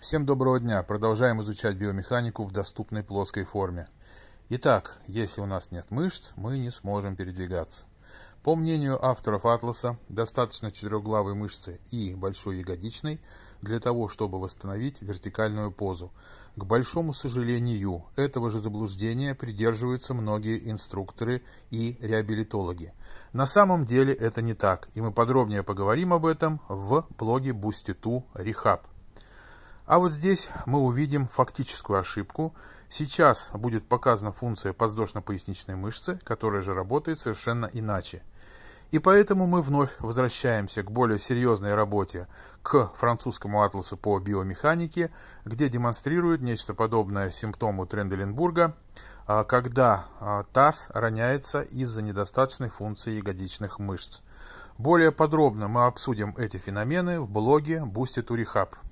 Всем доброго дня! Продолжаем изучать биомеханику в доступной плоской форме. Итак, если у нас нет мышц, мы не сможем передвигаться. По мнению авторов атласа, достаточно четырехглавой мышцы и большой ягодичной для того, чтобы восстановить вертикальную позу. К большому сожалению, этого же заблуждения придерживаются многие инструкторы и реабилитологи. На самом деле это не так, и мы подробнее поговорим об этом в блоге Буститу Рехаб. А вот здесь мы увидим фактическую ошибку. Сейчас будет показана функция подвздошно-поясничной мышцы, которая же работает совершенно иначе. И поэтому мы вновь возвращаемся к более серьезной работе, к французскому атласу по биомеханике, где демонстрируют нечто подобное симптому Тренделенбурга, а, когда а, таз роняется из-за недостаточной функции ягодичных мышц. Более подробно мы обсудим эти феномены в блоге Boosted to Rehab.